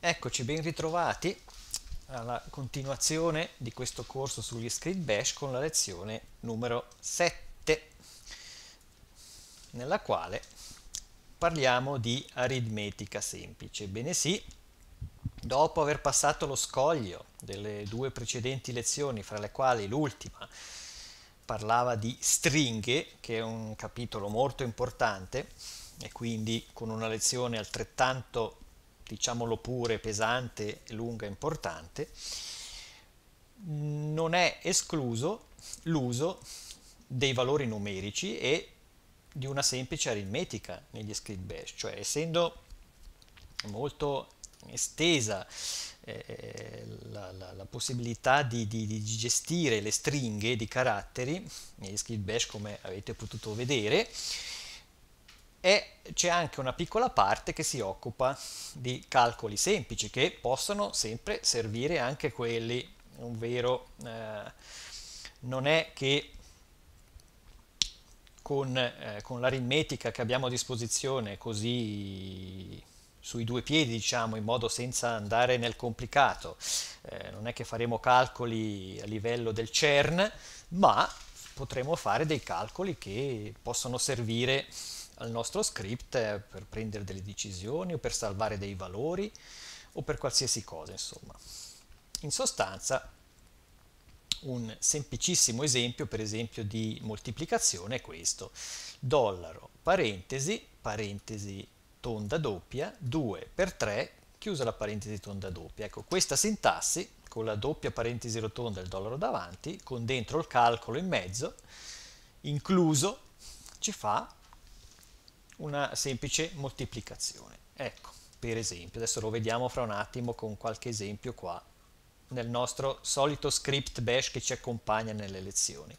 Eccoci ben ritrovati alla continuazione di questo corso sugli script bash con la lezione numero 7 nella quale parliamo di aritmetica semplice. Bene sì, dopo aver passato lo scoglio delle due precedenti lezioni, fra le quali l'ultima parlava di stringhe, che è un capitolo molto importante e quindi con una lezione altrettanto diciamolo pure, pesante, lunga e importante, non è escluso l'uso dei valori numerici e di una semplice aritmetica negli script bash, cioè essendo molto estesa eh, la, la, la, possibilità di, di, di, gestire le stringhe di caratteri negli script bash come avete potuto vedere e c'è anche una piccola parte che si occupa di calcoli semplici che possono sempre servire anche quelli, ovvero eh, non è che con, eh, con l'aritmetica che abbiamo a disposizione così sui due piedi, diciamo, in modo senza andare nel complicato. Eh, non è che faremo calcoli a livello del CERN, ma potremo fare dei calcoli che possono servire al nostro script eh, per prendere delle decisioni o per salvare dei valori o per qualsiasi cosa, insomma. In sostanza, un semplicissimo esempio, per esempio, di moltiplicazione è questo. Dollaro, parentesi, parentesi tonda doppia, 2 per 3, chiusa la parentesi tonda doppia. Ecco, questa sintassi, con la doppia parentesi rotonda e il dollaro davanti, con dentro il calcolo in mezzo, incluso, ci fa una semplice moltiplicazione. Ecco, per esempio, adesso lo vediamo fra un attimo con qualche esempio qua nel nostro solito script bash che ci accompagna nelle lezioni.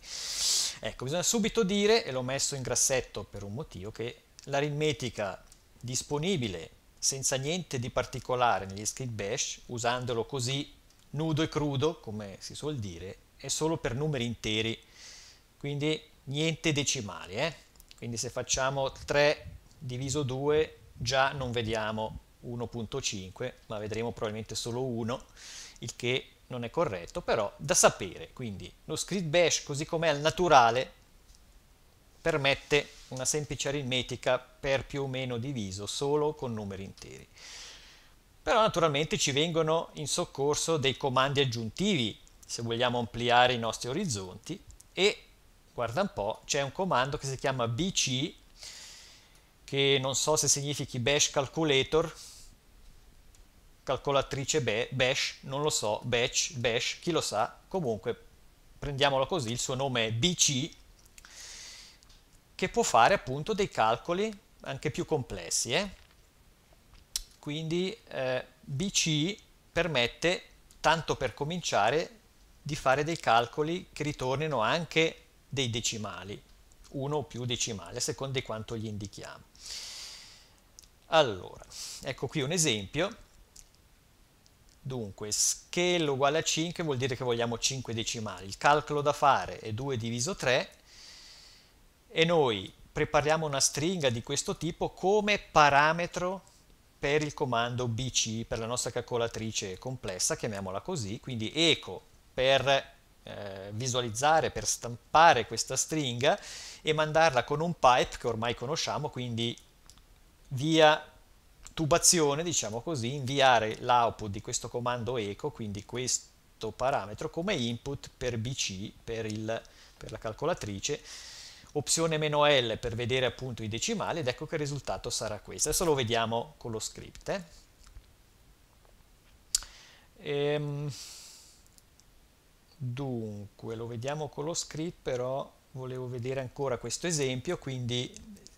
Ecco, bisogna subito dire, e l'ho messo in grassetto per un motivo, che l'aritmetica disponibile senza niente di particolare negli script bash, usandolo così nudo e crudo, come si suol dire, è solo per numeri interi, quindi niente decimali. Eh? quindi se facciamo 3 diviso 2 già non vediamo 1.5 ma vedremo probabilmente solo 1 il che non è corretto però da sapere quindi lo script bash così com'è al naturale permette una semplice aritmetica per più o meno diviso solo con numeri interi però naturalmente ci vengono in soccorso dei comandi aggiuntivi se vogliamo ampliare i nostri orizzonti e guarda un po', c'è un comando che si chiama bc, che non so se significhi bash calculator, calcolatrice bash, non lo so, batch, bash, chi lo sa, comunque prendiamolo così, il suo nome è bc, che può fare appunto dei calcoli anche più complessi. Eh? Quindi eh, BC permette, tanto per cominciare, di fare dei calcoli che ritornino anche dei decimali, uno o più decimali, a seconda di quanto gli indichiamo. Allora, ecco qui un esempio. Dunque, scale uguale a 5 vuol dire che vogliamo 5 decimali. Il calcolo da fare è 2 diviso 3 e noi prepariamo una stringa di questo tipo come parametro per il comando BC, per la nostra calcolatrice complessa, chiamiamola così, quindi eco per eh, visualizzare, per stampare questa stringa e mandarla con un pipe che ormai conosciamo, quindi via tubazione, diciamo così, inviare l'output di questo comando echo, quindi questo parametro come input per BC, per, il, per la calcolatrice, opzione meno "-l" per vedere appunto i decimali ed ecco che il risultato sarà questo. Adesso lo vediamo con lo script. Eh. Ehm dunque lo vediamo con lo script però volevo vedere ancora questo esempio quindi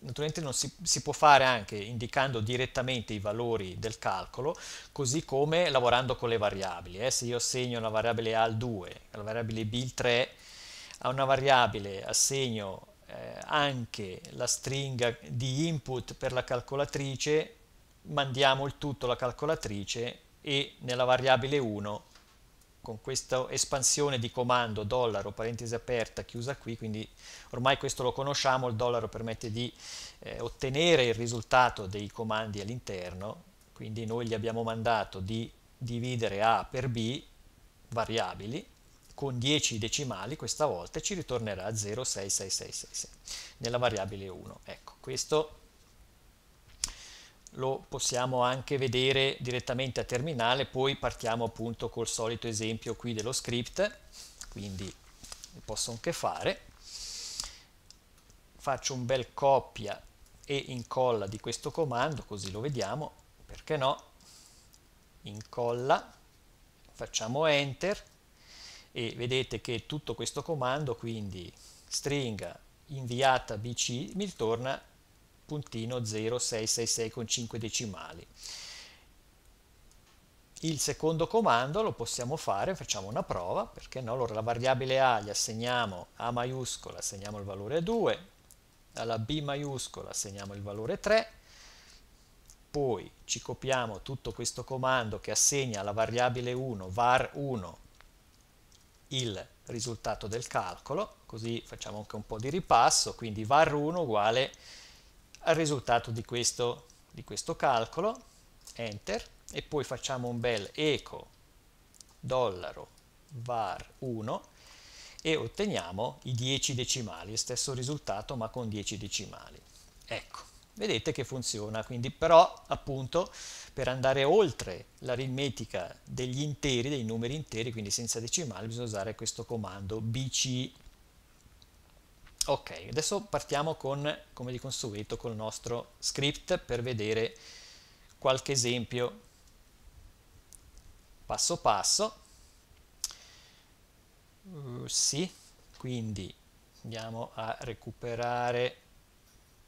naturalmente non si, si, può fare anche indicando direttamente i valori del calcolo così come lavorando con le variabili eh. se io assegno la variabile A al 2 la variabile B al 3 a una variabile assegno eh, anche la stringa di input per la calcolatrice mandiamo il tutto alla calcolatrice e nella variabile 1 con questa espansione di comando dollaro parentesi aperta chiusa qui, quindi ormai questo lo conosciamo, il dollaro permette di eh, ottenere il risultato dei comandi all'interno, quindi noi gli abbiamo mandato di dividere A per B variabili con 10 decimali questa volta ci ritornerà a 0,66666 nella variabile 1. Ecco, questo lo possiamo anche vedere direttamente a terminale, poi partiamo appunto col solito esempio qui dello script, quindi posso anche fare. Faccio un bel copia e incolla di questo comando, così lo vediamo, perché no? Incolla, facciamo enter e vedete che tutto questo comando, quindi stringa inviata bc, mi ritorna puntino 0666 con 5 decimali. Il secondo comando lo possiamo fare, facciamo una prova, perché no? Allora la variabile A gli assegniamo A maiuscola, assegniamo il valore 2, alla B maiuscola assegniamo il valore 3, poi ci copiamo tutto questo comando che assegna alla variabile 1, var 1, il risultato del calcolo, così facciamo anche un po' di ripasso, quindi var 1 uguale al risultato di questo, di questo calcolo, enter, e poi facciamo un bel eco dollaro var 1 e otteniamo i 10 decimali, stesso risultato ma con 10 decimali. Ecco, vedete che funziona, quindi però appunto per andare oltre l'aritmetica degli interi, dei numeri interi, quindi senza decimali, bisogna usare questo comando BC Ok, adesso partiamo con, come di consueto, col nostro script per vedere qualche esempio passo passo. Uh, sì, quindi andiamo a recuperare,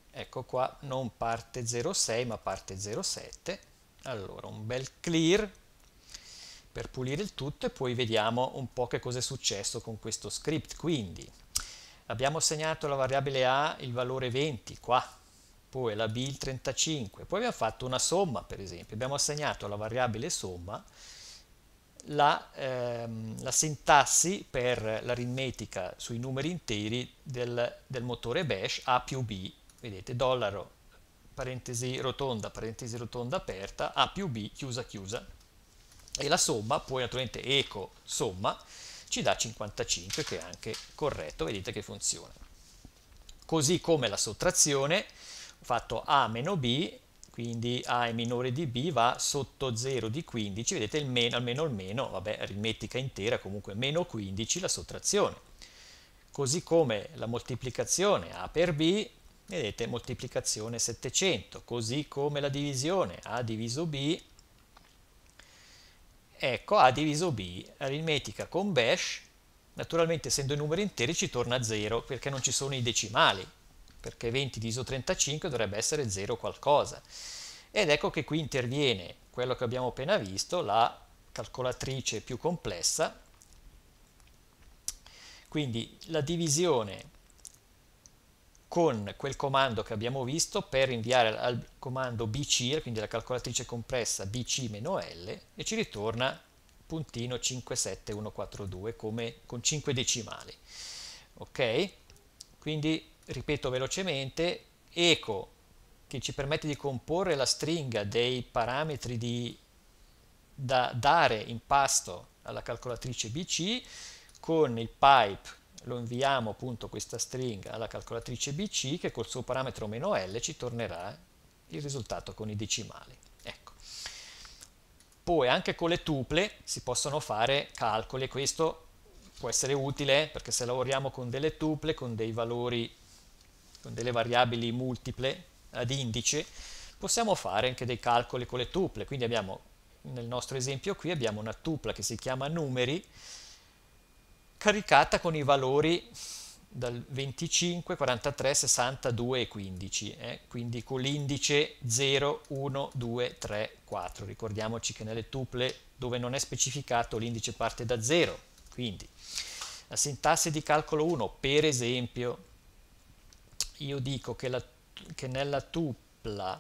ecco qua, non parte 06 ma parte 07. Allora, un bel clear per pulire il tutto e poi vediamo un po' che cosa è successo con questo script. Quindi, abbiamo assegnato alla variabile A il valore 20 qua, poi alla B il 35, poi abbiamo fatto una somma per esempio, abbiamo assegnato alla variabile somma la, ehm, la sintassi per l'aritmetica sui numeri interi del, del, motore bash A più B, vedete dollaro parentesi rotonda, parentesi rotonda aperta, A più B chiusa chiusa e la somma, poi naturalmente eco somma, ci dà 55 che è anche corretto, vedete che funziona. Così come la sottrazione, ho fatto A meno B, quindi A è minore di B, va sotto 0 di 15, vedete il meno, almeno il meno, vabbè, aritmetica intera, comunque meno 15 la sottrazione. Così come la moltiplicazione A per B, vedete moltiplicazione 700, così come la divisione A diviso B, ecco A diviso B, aritmetica con bash, naturalmente essendo i numeri interi ci torna 0 perché non ci sono i decimali, perché 20 diviso 35 dovrebbe essere 0 qualcosa. Ed ecco che qui interviene quello che abbiamo appena visto, la calcolatrice più complessa, quindi la divisione con quel comando che abbiamo visto per inviare al comando BC, quindi la calcolatrice compressa BC-L e ci ritorna puntino 57142 come, con 5 decimali. Ok? Quindi ripeto velocemente, eco che ci permette di comporre la stringa dei parametri di, da dare in pasto alla calcolatrice BC con il pipe lo inviamo appunto questa stringa alla calcolatrice BC che col suo parametro meno L ci tornerà il risultato con i decimali. Ecco. Poi anche con le tuple si possono fare calcoli e questo può essere utile perché se lavoriamo con delle tuple, con dei valori, con delle variabili multiple ad indice, possiamo fare anche dei calcoli con le tuple. Quindi abbiamo, nel nostro esempio qui abbiamo una tupla che si chiama numeri caricata con i valori dal 25, 43, 62 e 15, eh? quindi con l'indice 0, 1, 2, 3, 4. Ricordiamoci che nelle tuple dove non è specificato l'indice parte da 0, quindi la sintassi di calcolo 1, per esempio, io dico che, la, che nella tupla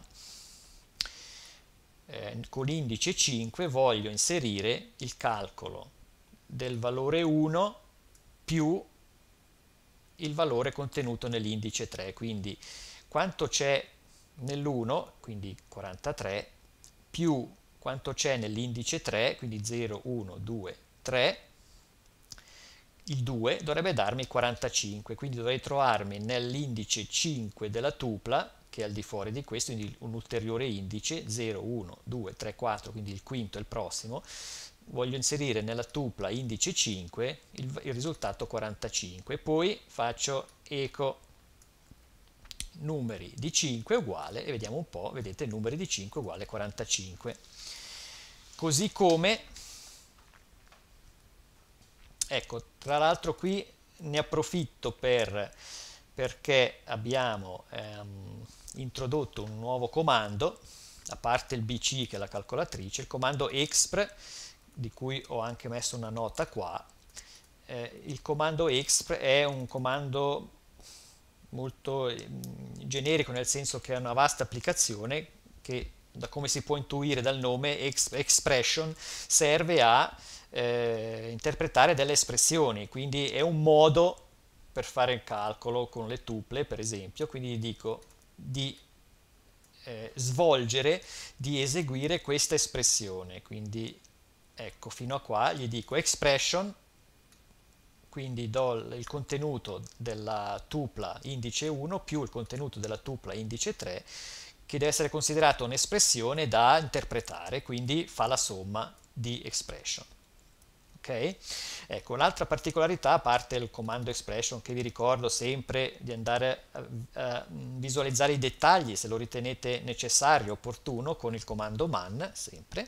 eh, con l'indice 5 voglio inserire il calcolo del valore 1 più il valore contenuto nell'indice 3, quindi quanto c'è nell'1, quindi 43, più quanto c'è nell'indice 3, quindi 0, 1, 2, 3, il 2 dovrebbe darmi 45, quindi dovrei trovarmi nell'indice 5 della tupla, che è al di fuori di questo, quindi un ulteriore indice, 0, 1, 2, 3, 4, quindi il quinto e il prossimo, voglio inserire nella tupla indice 5 il, il risultato 45 poi faccio eco numeri di 5 uguale e vediamo un po' vedete numeri di 5 uguale 45 così come ecco tra l'altro qui ne approfitto per perché abbiamo ehm, introdotto un nuovo comando a parte il bc che è la calcolatrice il comando expr di cui ho anche messo una nota qua, eh, il comando exp è un comando molto mm, generico nel senso che è una vasta applicazione che da come si può intuire dal nome exp expression serve a eh, interpretare delle espressioni quindi è un modo per fare il calcolo con le tuple per esempio quindi dico di eh, svolgere di eseguire questa espressione quindi ecco fino a qua gli dico expression quindi do il contenuto della tupla indice 1 più il contenuto della tupla indice 3 che deve essere considerato un'espressione da interpretare quindi fa la somma di expression Okay? Ecco, un'altra particolarità, a parte il comando expression che vi ricordo sempre di andare a, a visualizzare i dettagli se lo ritenete necessario, opportuno, con il comando man sempre,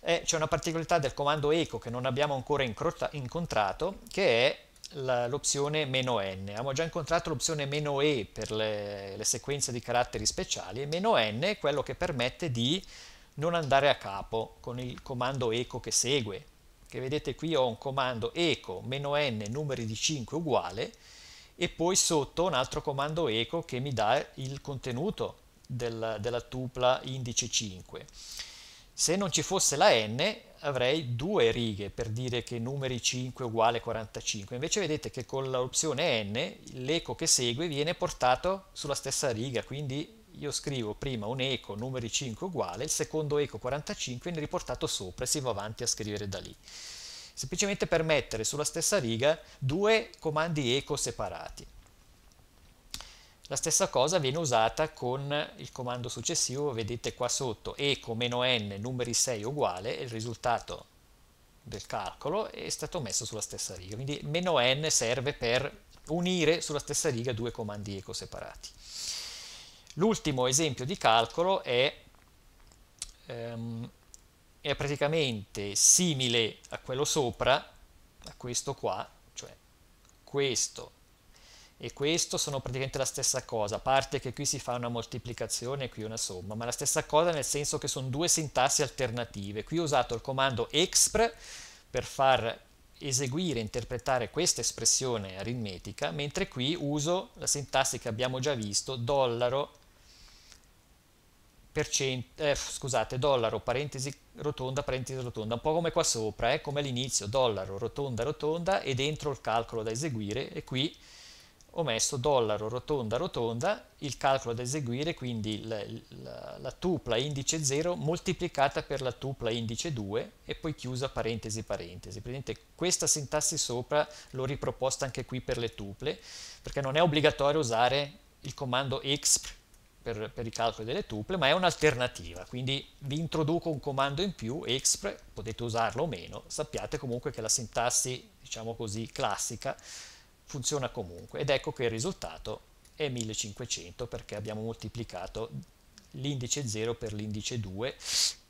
eh, c'è una particolarità del comando eco che non abbiamo ancora incontrato che è l'opzione meno n. Abbiamo già incontrato l'opzione meno e per le, le, sequenze di caratteri speciali e meno n è quello che permette di non andare a capo con il comando eco che segue che vedete qui ho un comando eco meno n numeri di 5 uguale e poi sotto un altro comando eco che mi dà il contenuto del, della tupla indice 5. Se non ci fosse la n avrei due righe per dire che numeri 5 uguale 45, invece vedete che con l'opzione n l'eco che segue viene portato sulla stessa riga, quindi io scrivo prima un eco numeri 5 uguale, il secondo eco 45 viene riportato sopra e si va avanti a scrivere da lì. Semplicemente per mettere sulla stessa riga due comandi eco separati. La stessa cosa viene usata con il comando successivo, vedete qua sotto, eco-n numeri 6 uguale, il risultato del calcolo è stato messo sulla stessa riga. Quindi meno n serve per unire sulla stessa riga due comandi eco separati. L'ultimo esempio di calcolo è, ehm, è praticamente simile a quello sopra, a questo qua, cioè questo e questo sono praticamente la stessa cosa, a parte che qui si fa una moltiplicazione e qui una somma, ma la stessa cosa nel senso che sono due sintassi alternative. Qui ho usato il comando expr per far eseguire, interpretare questa espressione aritmetica, mentre qui uso la sintassi che abbiamo già visto, dollaro eh, scusate, dollaro, parentesi rotonda, parentesi rotonda, un po' come qua sopra, eh, come all'inizio, dollaro, rotonda, rotonda e dentro il calcolo da eseguire e qui ho messo dollaro, rotonda, rotonda, il calcolo da eseguire, quindi la, la, la tupla indice 0 moltiplicata per la tupla indice 2 e poi chiusa parentesi, parentesi. Praticamente questa sintassi sopra l'ho riproposta anche qui per le tuple, perché non è obbligatorio usare il comando exp per, per i calcoli delle tuple, ma è un'alternativa, quindi vi introduco un comando in più, expre, potete usarlo o meno, sappiate comunque che la sintassi, diciamo così, classica funziona comunque ed ecco che il risultato è 1500 perché abbiamo moltiplicato l'indice 0 per l'indice 2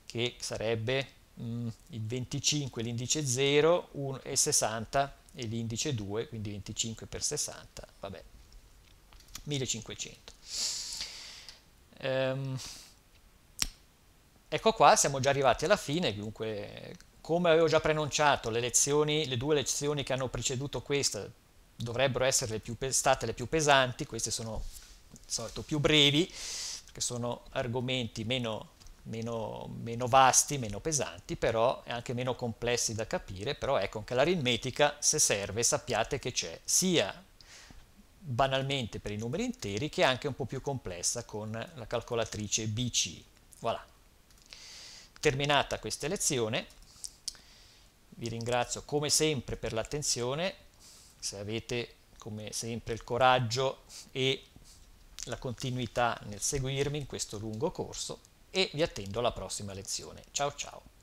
che sarebbe mm, il 25 l'indice 0 1, e 60 e l'indice 2 quindi 25 per 60 vabbè 1500 Ehm, ecco qua, siamo già arrivati alla fine, dunque come avevo già preannunciato, le, lezioni, le due lezioni che hanno preceduto questa dovrebbero essere le più, state le più pesanti, queste sono di solito più brevi, perché sono argomenti meno, meno, meno vasti, meno pesanti, però anche meno complessi da capire, però ecco anche l'aritmetica, se serve, sappiate che c'è sia banalmente per i numeri interi che è anche un po' più complessa con la calcolatrice BC. Voilà. Terminata questa lezione, vi ringrazio come sempre per l'attenzione, se avete come sempre il coraggio e la continuità nel seguirmi in questo lungo corso e vi attendo alla prossima lezione. Ciao ciao!